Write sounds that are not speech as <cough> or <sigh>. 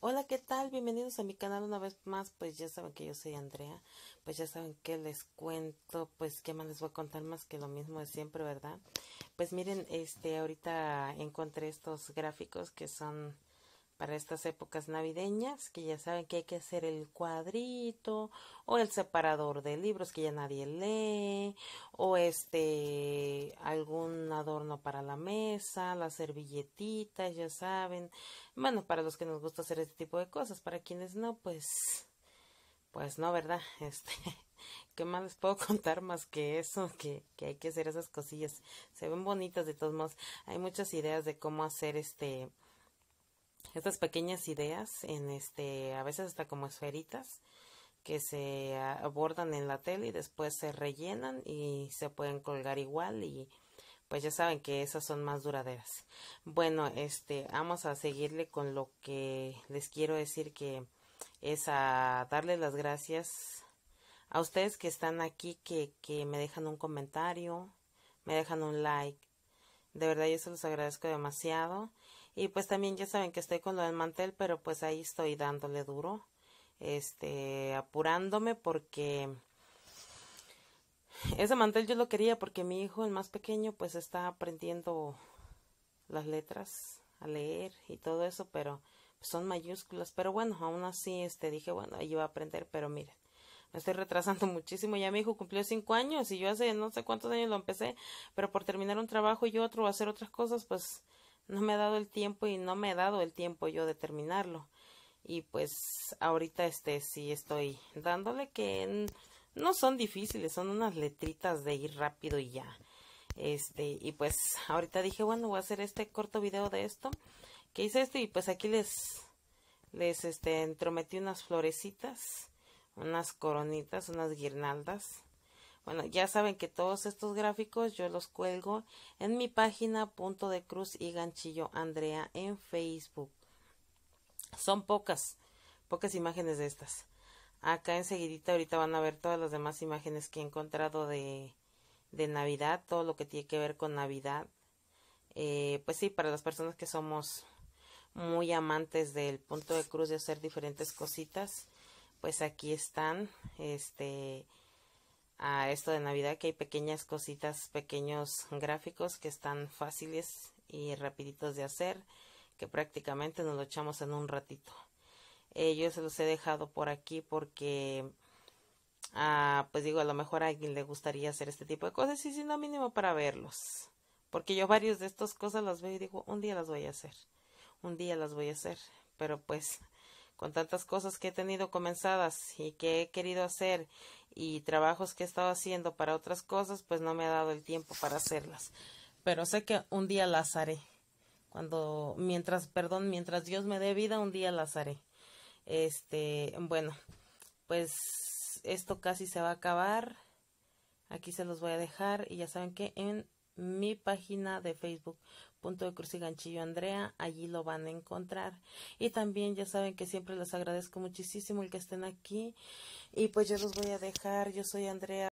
Hola, ¿qué tal? Bienvenidos a mi canal una vez más. Pues ya saben que yo soy Andrea. Pues ya saben que les cuento, pues qué más les voy a contar más que lo mismo de siempre, ¿verdad? Pues miren, este ahorita encontré estos gráficos que son para estas épocas navideñas, que ya saben que hay que hacer el cuadrito o el separador de libros que ya nadie lee o este algún adorno para la mesa, las servilletitas, ya saben. Bueno, para los que nos gusta hacer este tipo de cosas, para quienes no, pues pues no, ¿verdad? <laughs> Este ¿Qué más les puedo <laughs> contar más que eso? Que, que, hay que hacer esas cosillas. Se ven bonitas de todos modos. Hay muchas ideas de cómo hacer este estas pequeñas ideas en este, a veces hasta como esferitas que se abordan en la tele y después se rellenan y se pueden colgar igual y pues ya saben que esas son más duraderas. Bueno, este vamos a seguirle con lo que les quiero decir que es a darles las gracias a ustedes que están aquí, que, que me dejan un comentario, me dejan un like. De verdad yo se los agradezco demasiado. Y pues también ya saben que estoy con lo del mantel, pero pues ahí estoy dándole duro, este, apurándome porque ese mantel yo lo quería porque mi hijo, el más pequeño, pues está aprendiendo las letras a leer y todo eso, pero son mayúsculas, pero bueno, aún así, este, dije, bueno, ahí va a aprender, pero miren, me estoy retrasando <laughs> muchísimo, ya mi hijo cumplió cinco años y yo hace no sé cuántos años lo empecé, pero por terminar un trabajo y otro, hacer otras cosas, pues no me ha dado el tiempo y no me he dado el tiempo yo de terminarlo. Y pues ahorita este sí estoy dándole que no son difíciles, son unas letritas de ir rápido y ya. Este, y pues ahorita dije, bueno, voy a hacer este corto video de esto, que hice esto y pues aquí les les este entrometí unas florecitas, unas coronitas, unas guirnaldas bueno, ya saben que todos estos gráficos yo los cuelgo en mi página Punto de Cruz y Ganchillo Andrea en Facebook. Son pocas, pocas imágenes de estas. Acá enseguidita ahorita van a ver todas las demás imágenes que he encontrado de, de Navidad, todo lo que tiene que ver con Navidad. Eh, pues sí, para las personas que somos muy amantes del punto de cruz de hacer diferentes cositas, pues aquí están, este, a esto de Navidad que hay pequeñas cositas, pequeños gráficos que están fáciles y rapiditos de hacer que prácticamente nos lo echamos en un ratito. Eh, yo se los he dejado por aquí porque, ah, pues digo, a lo mejor a alguien le gustaría hacer este tipo de cosas y si no mínimo para verlos. Porque yo varios de estas cosas las veo y digo, un día las voy a hacer, un día las voy a hacer, pero pues con tantas cosas que he tenido comenzadas y que he querido hacer y trabajos que he estado haciendo para otras cosas, pues no me ha dado el tiempo para hacerlas. Pero sé que un día las haré. Cuando, mientras, perdón, mientras Dios me dé vida, un día las haré. Este, bueno, pues esto casi se va a acabar. Aquí se los voy a dejar y ya saben que en mi página de Facebook, punto de cruz y ganchillo Andrea, allí lo van a encontrar. Y también ya saben que siempre les agradezco muchísimo el que estén aquí. Y pues yo los voy a dejar, yo soy Andrea.